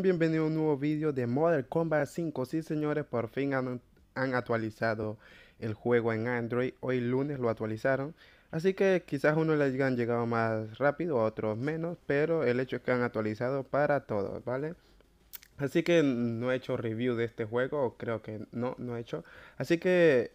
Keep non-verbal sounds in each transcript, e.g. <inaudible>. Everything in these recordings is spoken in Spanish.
bienvenido a un nuevo vídeo de Modern Combat 5. Sí, señores, por fin han, actualizado el juego en Android. Hoy lunes lo actualizaron. Así que quizás unos les han llegado más rápido, otros menos, pero el hecho es que han actualizado para todos, ¿vale? Así que no he hecho review de este juego, creo que no, no he hecho. Así que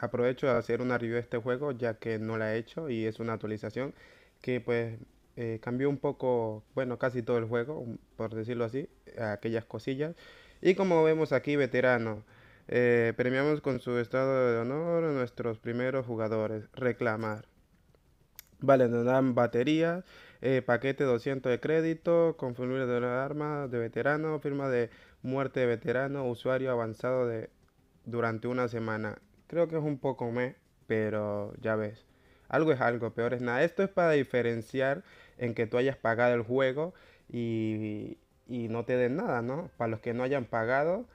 aprovecho de hacer una review de este juego ya que no la he hecho y es una actualización que pues eh, cambió un poco, bueno, casi todo el juego, por decirlo así, aquellas cosillas. Y como vemos aquí, veterano. Eh, premiamos con su estado de honor a nuestros primeros jugadores. Reclamar. Vale, nos dan batería eh, paquete 200 de crédito, confirmar de armas de veterano, firma de muerte de veterano, usuario avanzado de durante una semana. Creo que es un poco me, pero ya ves. Algo es algo, peor es nada. Esto es para diferenciar en que tú hayas pagado el juego y, y no te den nada, ¿no? Para los que no hayan pagado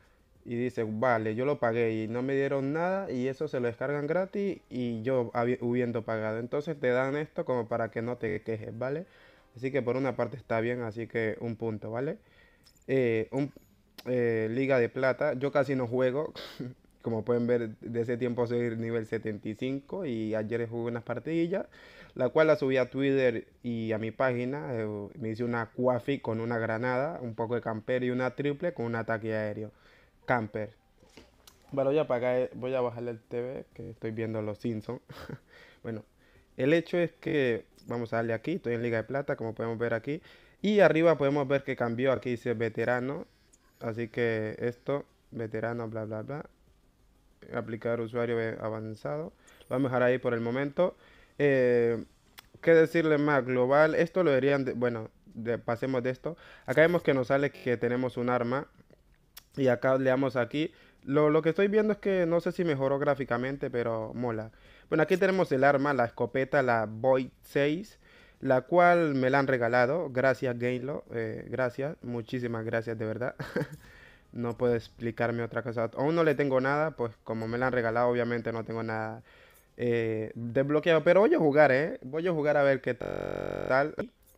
y dicen, vale, yo lo pagué y no me dieron nada y eso se lo descargan gratis y yo hubiendo pagado. Entonces te dan esto como para que no te quejes, ¿vale? Así que por una parte está bien, así que un punto, ¿vale? Eh, un, eh, Liga de Plata, yo casi no juego. <laughs> como pueden ver, de ese tiempo soy nivel 75 y ayer jugué unas partidillas, la cual la subí a Twitter y a mi página. Eh, me hice una cuafi con una granada, un poco de camper y una triple con un ataque aéreo. Camper. Bueno, ya eh, voy a bajarle el TV, que estoy viendo Los Simpsons. <laughs> bueno, el hecho es que, vamos a darle aquí, estoy en Liga de Plata, como podemos ver aquí. Y arriba podemos ver que cambió, aquí dice veterano. Así que esto, veterano, bla, bla, bla aplicar usuario eh, avanzado. Vamos a dejar ahí por el momento. Eh, ¿Qué decirle más? Global, esto lo verían bueno, pasemos de esto. Acá vemos que nos sale que tenemos un arma y acá le damos aquí. Lo, lo, que estoy viendo es que no sé si mejoró gráficamente, pero mola. Bueno, aquí tenemos el arma, la escopeta, la Void 6, la cual me la han regalado. Gracias, Gainlo. Eh, gracias, muchísimas gracias, de verdad. <laughs> no puedo explicarme otra cosa. Aún no le tengo nada, pues como me la han regalado, obviamente no tengo nada eh, desbloqueado. Pero voy a jugar, ¿eh? Voy a jugar a ver qué tal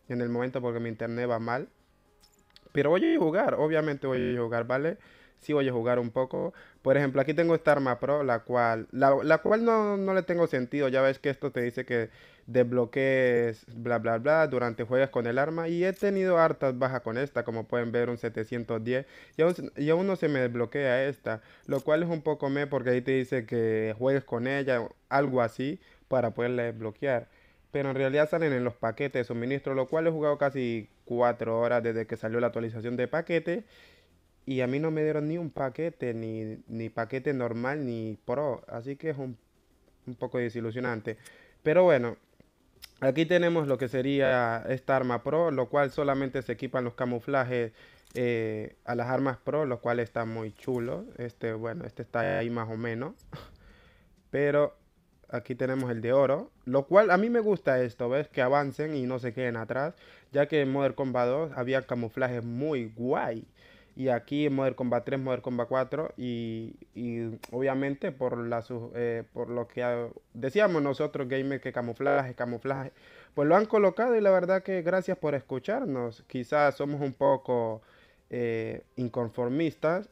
en el momento porque mi internet va mal. Pero voy a jugar, obviamente voy a jugar, ¿vale? Si voy a jugar un poco. Por ejemplo, aquí tengo esta arma pro, la cual, la, cual no, le tengo sentido. Ya ves que esto te dice que desbloquees bla bla bla durante juegas con el arma. Y he tenido hartas bajas con esta, como pueden ver, un 710. Y aún, no se me desbloquea esta, lo cual es un poco me porque ahí te dice que juegues con ella, algo así, para poderla desbloquear pero en realidad salen en los paquetes de suministro, lo cual he jugado casi 4 horas desde que salió la actualización de paquete y a mí no me dieron ni un paquete, ni, paquete normal, ni pro. Así que es un, poco desilusionante. Pero bueno, Aquí tenemos lo que sería esta arma pro, lo cual solamente se equipan los camuflajes eh, a las armas pro, lo cual está muy chulo. Este, bueno, este está ahí más o menos. Pero aquí tenemos el de oro, lo cual a mí me gusta esto, ¿ves? Que avancen y no se queden atrás, ya que en Modern Combat 2 había camuflajes muy guay y aquí en Modern Combat 3, Modern Combat 4 y, obviamente por, la, eh, por lo que ah, decíamos nosotros gamers que camuflaje, camuflaje, pues lo han colocado y la verdad que gracias por escucharnos. Quizás somos un poco eh, inconformistas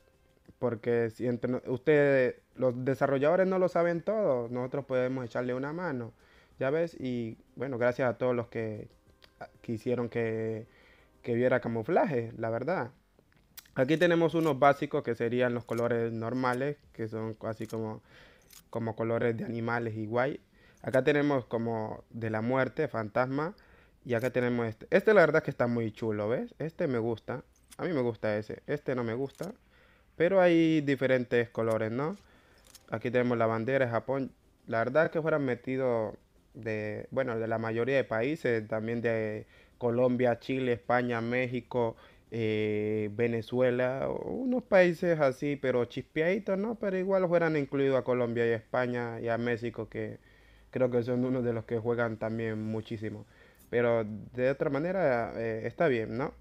porque si ustedes, los desarrolladores no lo saben todo, nosotros podemos echarle una mano, ya ves, y bueno, gracias a todos los que ah, quisieron que, que viera camuflaje, la verdad. Aquí tenemos unos básicos que serían los colores normales, que son así como, como colores de animales y guay. Acá tenemos como de la muerte, fantasma. Y acá tenemos este. Este la verdad es que está muy chulo, ¿ves? Este me gusta. A mí me gusta ese. Este no me gusta. Pero hay diferentes colores, ¿no? Aquí tenemos la bandera de Japón. La verdad es que fueran metido de, bueno, de la mayoría de países, también de Colombia, Chile, España, México, eh, Venezuela, unos países así, pero chispeaditos, ¿no? Pero igual fueran incluidos a Colombia y España y a México, que creo que son uno de los que juegan también muchísimo. Pero de otra manera eh, está bien, ¿no?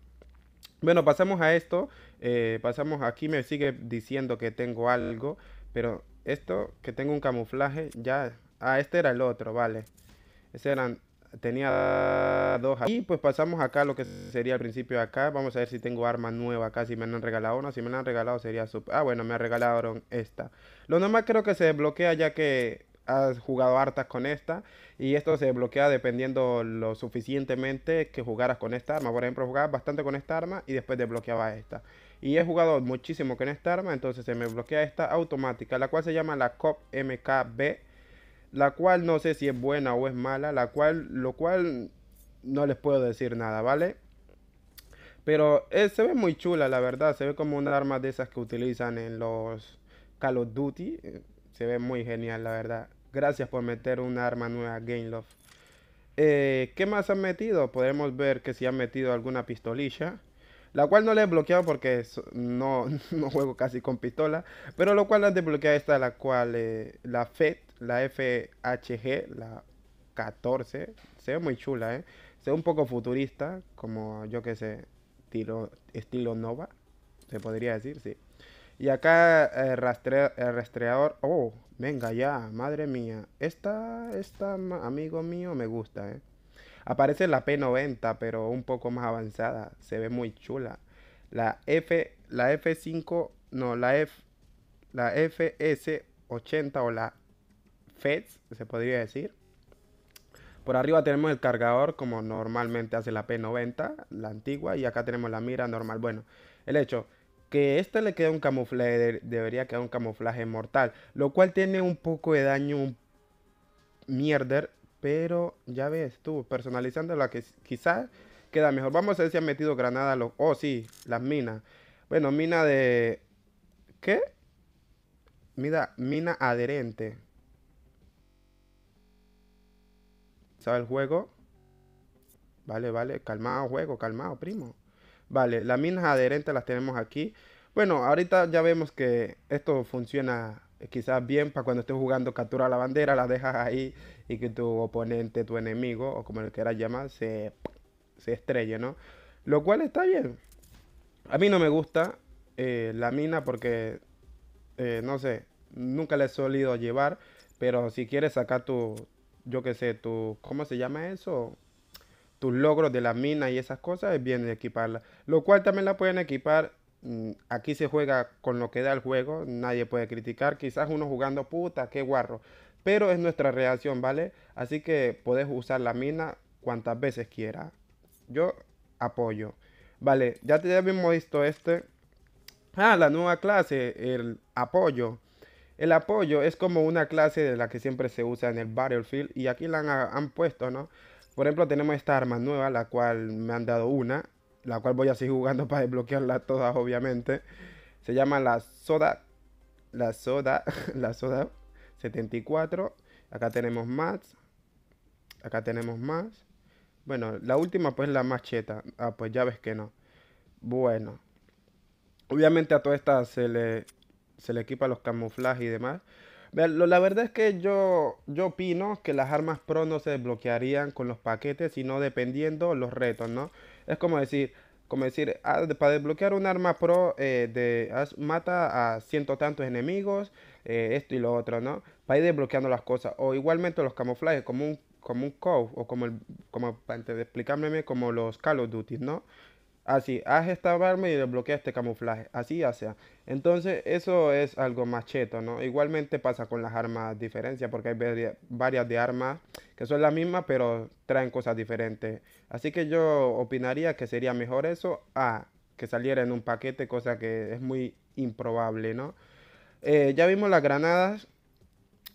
Bueno, pasamos a esto. Eh, pasamos aquí, me sigue diciendo que tengo algo, pero esto que tengo un camuflaje, ya. Ah, este era el otro, vale. Ese eran tenía dos aquí. Pues pasamos acá lo que sería al principio acá. Vamos a ver si tengo armas nueva acá, si me han regalado una. Si me la han regalado sería super... Ah, bueno, me regalaron esta. Lo normal creo que se desbloquea ya que has jugado hartas con esta y esto se desbloquea dependiendo lo suficientemente que jugaras con esta arma. Por ejemplo, jugabas bastante con esta arma y después desbloqueaba esta. Y he jugado muchísimo con esta arma, entonces se me bloquea esta automática, la cual se llama la COP MKB la cual no sé si es buena o es mala, la cual, lo cual no les puedo decir nada, ¿vale? Pero eh, se ve muy chula, la verdad, se ve como una arma de esas que utilizan en los Call of Duty, eh, se ve muy genial, la verdad. Gracias por meter una arma nueva Game Love. Eh, ¿Qué más han metido? Podemos ver que si han metido alguna pistolilla. La cual no la he bloqueado porque no, <laughs> no juego casi con pistola. Pero lo cual la desbloqueado esta, la cual la FED la FHG, la 14. Se ve muy chula, ¿eh? Se ve un poco futurista, como yo que sé, estilo, estilo Nova, se podría decir, sí. Y acá el, eh, rastre, el eh, rastreador, oh, venga ya, madre mía. Esta, esta, amigo mío, me gusta, ¿eh? Aparece la P90, pero un poco más avanzada. Se ve muy chula. La F, la F5, no, la F, la FS80 o la Feds, se podría decir. Por arriba tenemos el cargador como normalmente hace la P90, la antigua, y acá tenemos la mira normal. Bueno, el hecho que este le queda un camuflaje, debería quedar un camuflaje mortal, lo cual tiene un poco de daño, mierder, pero ya ves tú, la que quizás queda mejor. Vamos a ver si han metido Granada, los... Oh, sí, las minas. Bueno, mina de... ¿Qué? Mira, mina adherente. el juego? Vale, vale, calmado juego, calmado, primo. Vale, las minas adherentes las tenemos aquí. Bueno, ahorita ya vemos que esto funciona eh, quizás bien para cuando estés jugando captura la bandera, la dejas ahí y que tu oponente, tu enemigo, o como lo quieras llamar, se, estrelle, ¿no? Lo cual está bien. A mí no me gusta eh, la mina porque, eh, no sé, nunca le he solido llevar, pero si quieres sacar tu, yo qué sé, tu, ¿cómo se llama eso? Tus logros de la mina y esas cosas, es bien equiparla. Lo cual también la pueden equipar. Mm, aquí se juega con lo que da el juego, nadie puede criticar. Quizás uno jugando puta, qué guarro. Pero es nuestra reacción, ¿vale? Así que puedes usar la mina cuantas veces quieras Yo apoyo. Vale, ya te habíamos visto este. Ah, la nueva clase, el apoyo. El apoyo es como una clase de la que siempre se usa en el Battlefield y aquí la han, puesto, ¿no? Por ejemplo, tenemos esta arma nueva, la cual me han dado una, la cual voy a seguir jugando <laughs> para desbloquearla todas, obviamente. Se llama la Soda, la Soda, <laughs> la Soda 74. Acá tenemos más, acá tenemos más. Bueno, la última pues la macheta. Ah, pues ya ves que no. Bueno. Obviamente a todas estas se le se le equipa los camuflajes y demás. La verdad es que yo, yo opino que las armas pro no se desbloquearían con los paquetes, sino dependiendo los retos, ¿no? Es como decir, como decir, ah, para desbloquear un arma pro, eh, de, mata a ciento tantos enemigos, eh, esto y lo otro, ¿no? Para ir desbloqueando las cosas. O igualmente los camuflajes, como un, como un o como, el, como para explicarme, como los Call of Duty, ¿no? Así, haz esta barba y desbloquea este camuflaje. Así ya sea. Entonces, eso es algo más cheto, ¿no? Igualmente pasa con las armas diferencia, porque hay varias de armas que son las mismas, pero traen cosas diferentes. Así que yo opinaría que sería mejor eso a que saliera en un paquete, cosa que es muy improbable, ¿no? Eh, ya vimos las granadas.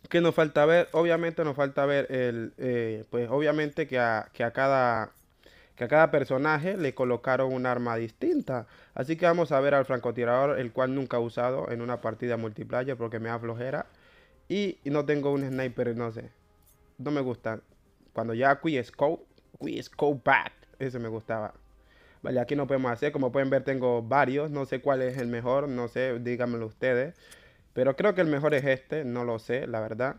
que nos falta ver? Obviamente nos falta ver el... Eh, pues obviamente que a, que a cada que a cada personaje le colocaron un arma distinta. Así que vamos a ver al francotirador, el cual nunca he usado en una partida multiplayer porque me da flojera. Y no tengo un sniper, no sé. No me gusta. Cuando ya Qui Scope, Qui Scope Back, ese me gustaba. Vale, aquí no podemos hacer. Como pueden ver, tengo varios. No sé cuál es el mejor. No sé, díganmelo ustedes. Pero creo que el mejor es este. No lo sé, la verdad.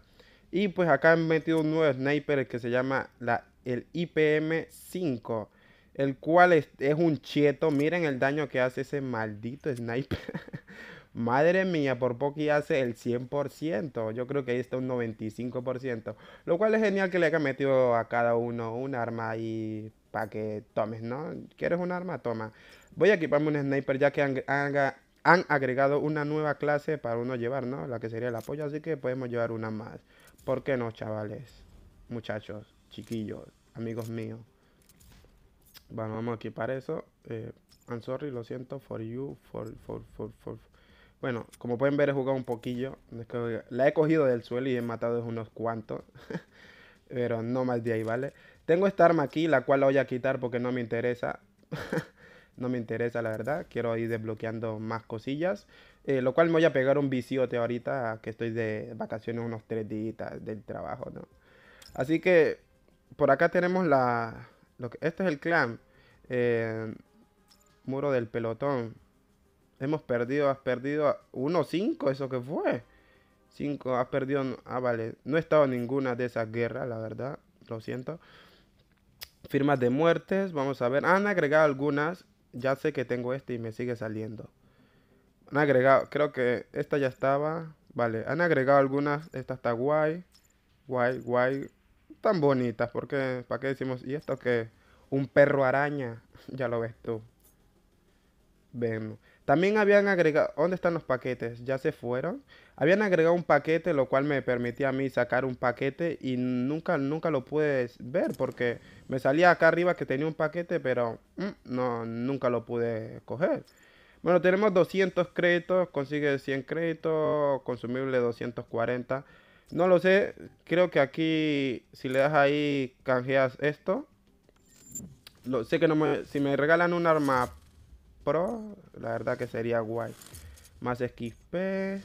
Y pues acá han metido un nuevo sniper que se llama la el IPM5, el cual es, un cheto. Miren el daño que hace ese maldito sniper. <laughs> Madre mía, por poco y hace el 100%. Yo creo que ahí está un 95%. Lo cual es genial que le haya metido a cada uno un arma y para que tomes, ¿no? ¿Quieres un arma? Toma. Voy a equiparme un sniper ya que han, agregado una nueva clase para uno llevar, ¿no? La que sería el apoyo, así que podemos llevar una más. ¿Por qué no, chavales? Muchachos chiquillos, amigos míos. Bueno, vamos a equipar eso. Eh, I'm sorry, lo siento, for you, for, for, for, Bueno, como pueden ver, he jugado un poquillo. La he cogido del suelo y he matado unos cuantos. <laughs> Pero no más de ahí, ¿vale? Tengo esta arma aquí, la cual la voy a quitar porque no me interesa. <laughs> no me interesa, la verdad. Quiero ir desbloqueando más cosillas. Eh, lo cual me voy a pegar un viciote ahorita, que estoy de vacaciones unos tres días del trabajo, ¿no? Así que por acá tenemos la... Lo este es el clan. Eh, muro del pelotón. Hemos perdido, has perdido uno cinco? eso que fue. 5, has perdido... Ah, vale. No he estado en ninguna de esas guerras, la verdad. Lo siento. Firmas de muertes, vamos a ver. Han agregado algunas. Ya sé que tengo este y me sigue saliendo. Han agregado, creo que esta ya estaba. Vale, han agregado algunas. Esta está guay. Guay, guay tan bonitas, porque ¿para qué decimos? ¿Y esto que Un perro araña, <laughs> ya lo ves tú. Vemos. También habían agregado, ¿dónde están los paquetes? ¿Ya se fueron? Habían agregado un paquete, lo cual me permitía a mí sacar un paquete y nunca, nunca lo pude ver porque me salía acá arriba que tenía un paquete, pero mm, no, nunca lo pude coger. Bueno, tenemos 200 créditos, consigue 100 créditos, consumible 240. No lo sé, creo que aquí si le das ahí canjeas esto. Lo, sé que no me, si me regalan un arma pro, la verdad que sería guay. Más XP.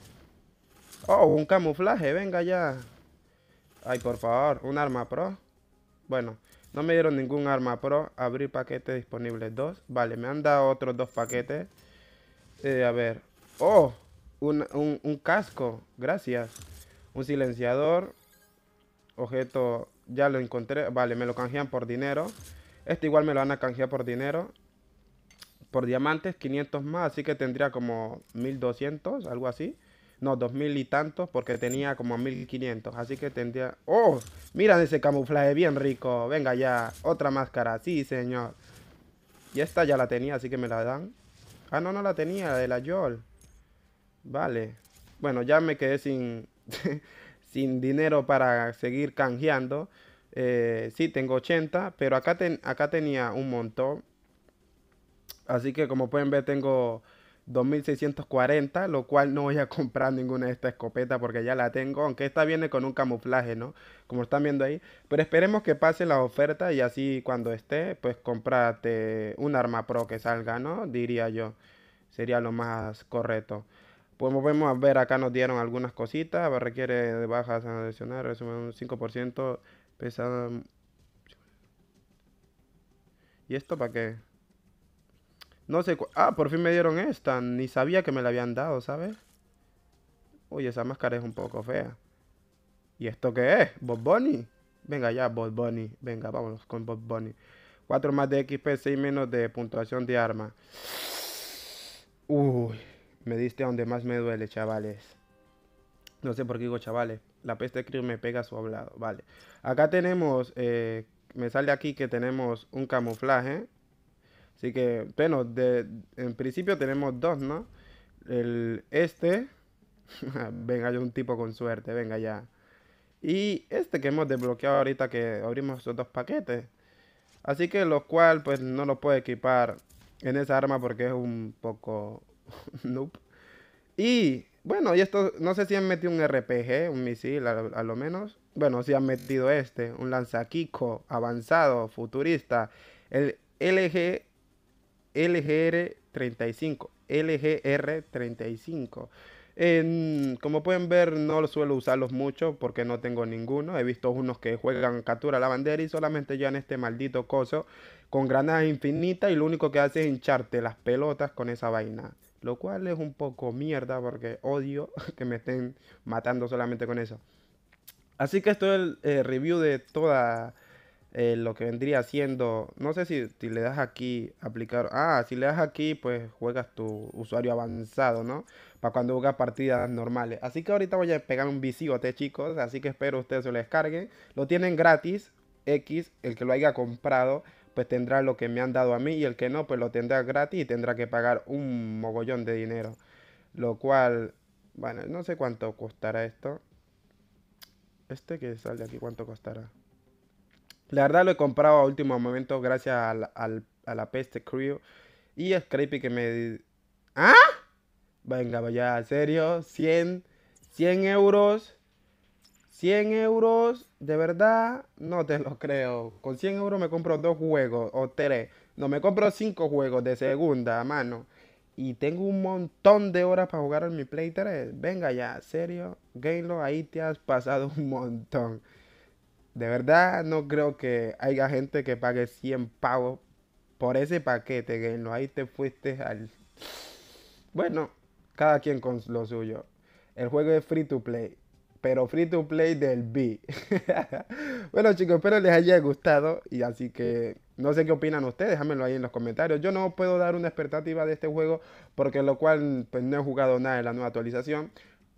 Oh, un camuflaje, venga ya. Ay, por favor, un arma pro. Bueno, no me dieron ningún arma pro. Abrir paquete disponible Dos, Vale, me han dado otros dos paquetes. Eh, a ver. Oh, un, un casco. Gracias un silenciador, objeto, ya lo encontré, vale, me lo canjean por dinero, este igual me lo van a canjear por dinero, por diamantes 500 más, así que tendría como 1200, algo así, no, 2000 y tantos, porque tenía como 1500, así que tendría, ¡oh! Miran ese camuflaje bien rico, venga ya, otra máscara, sí señor, y esta ya la tenía, así que me la dan. Ah, no, no la tenía, la de la Yol. Vale. Bueno, ya me quedé sin, <laughs> sin dinero para seguir canjeando. Eh, sí, tengo 80, pero acá, acá tenía un montón. Así que como pueden ver tengo 2640, lo cual no voy a <laughs> comprar ninguna de estas escopetas porque ya la tengo, aunque esta viene con un camuflaje, ¿no? Como están viendo ahí. Pero esperemos que pase la oferta y así cuando esté, pues comprate un arma pro que salga, ¿no? Diría yo. Sería lo más correcto pues a ver acá nos dieron algunas cositas, requiere de bajas adicionales, resumen un 5%, pesado ¿Y esto para qué? No sé, ah, por fin me dieron esta, ni sabía que me la habían dado, ¿sabes? Uy, esa máscara es un poco fea. ¿Y esto qué es? ¿Bob Bunny? Venga ya, Bob Bunny, venga, vámonos con Bob Bunny. 4 más de XP, 6 menos de puntuación de arma. Uy, me diste a donde más me duele, chavales. No sé por qué digo, chavales. La peste que me pega su hablado. Vale. Acá tenemos. Eh, me sale aquí que tenemos un camuflaje. Así que, bueno, en principio tenemos dos, ¿no? El este. <laughs> venga, hay un tipo con suerte, venga ya. Y este que hemos desbloqueado ahorita que abrimos esos dos paquetes. Así que lo cual, pues no lo puedo equipar en esa arma porque es un poco <laughs> Y bueno, y esto, no sé si han metido un RPG, un misil, a, lo menos. Bueno, si han metido este, un lanzaquico avanzado, futurista, el LG, LGR35. LGR35. como pueden ver, no suelo usarlos mucho porque no tengo ninguno. He visto unos que juegan captura la bandera y solamente llevan este maldito coso con granadas infinitas y lo único que hace es hincharte las pelotas con esa vaina. Lo cual es un poco mierda porque odio <laughs> que me estén matando solamente con eso. Así que esto es el eh, review de toda eh, lo que vendría siendo... No sé si, le das aquí aplicar. Ah, si le das aquí, pues juegas tu usuario avanzado, ¿no? Para cuando juegas partidas normales. Así que ahorita voy a pegar un te chicos. Así que espero ustedes se lo descarguen. Lo tienen gratis. X, el que lo haya comprado pues tendrá lo que me han dado a mí y el que no, pues lo tendrá gratis y tendrá que pagar un mogollón de dinero. Lo cual, bueno, no sé cuánto costará esto. Este que sale aquí, ¿cuánto costará? La verdad lo he comprado a último momento gracias al, a la peste crew y a Scrappy que me... ¿Ah? Venga, vaya, serio, 100, 100 euros. 100 euros, de verdad, no te lo creo. Con 100 euros me compro dos juegos o tres. No, me compro cinco juegos de segunda mano. Y tengo un montón de horas para jugar en mi Play 3. Venga ya, serio. Gainlo. ahí te has pasado un montón. De verdad, no creo que haya gente que pague 100 pavos por ese paquete, Gainlo. Ahí te fuiste al... Bueno, cada quien con lo suyo. El juego es free to play pero free to play del B. <laughs> bueno, chicos, espero les haya gustado y así que no sé qué opinan ustedes, déjamelo ahí en los comentarios. Yo no puedo dar una expectativa de este juego porque lo cual pues no he jugado nada en la nueva actualización.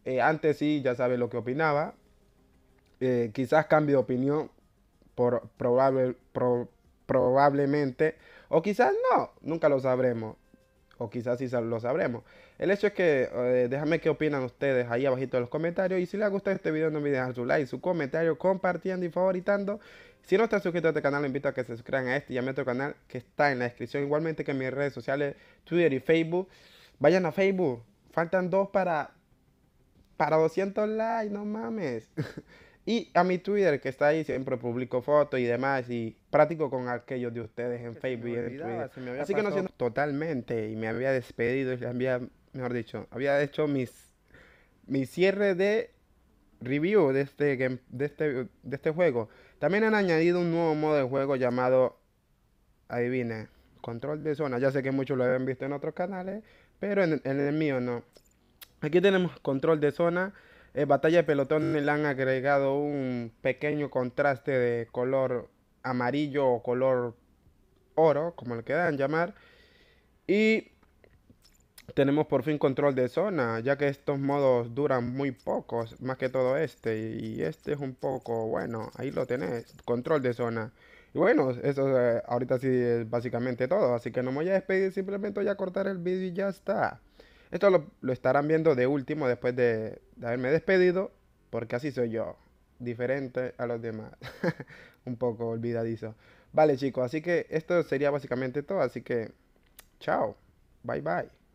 Eh, antes sí, ya saben lo que opinaba. Eh, quizás cambie de opinión por probable, probablemente. O quizás no, nunca lo sabremos o quizás sí lo sabremos. El hecho es que eh, déjame qué opinan ustedes ahí abajito en los comentarios y si les ha este video no olviden dejar su like, su comentario, compartiendo y favoritando. Si no están suscritos a este canal, les invito a que se suscriban a este y a mi otro canal que está en la descripción, igualmente que en mis redes sociales, Twitter y Facebook. Vayan a Facebook, faltan dos para, para 200 likes, no mames. <laughs> Y a mi Twitter, que está ahí, siempre publico fotos y demás, y práctico con aquellos de ustedes en Facebook y en Twitter. Así que no siento totalmente, y me había despedido, y había, mejor dicho, había hecho mis, mi cierre de review este de este, de, este, juego. También han añadido un nuevo modo de juego llamado, adivine, control de zona. Ya sé que muchos lo habían visto en otros canales, pero en el mío no. Aquí tenemos control de zona en eh, batalla de pelotones le han agregado un pequeño contraste de color amarillo o color oro, como le quieran llamar. Y tenemos por fin control de zona, ya que estos modos duran muy pocos, más que todo este. Y este es un poco, bueno, ahí lo tenés, control de zona. Y bueno, eso eh, ahorita sí es básicamente todo, así que no me voy a despedir, simplemente voy a cortar el vídeo y ya está. Esto lo, estarán viendo de último después de, de, haberme despedido, porque así soy yo, diferente a los demás, <laughs> un poco olvidadizo. Vale chicos, así que esto sería básicamente todo, así que chao, bye bye.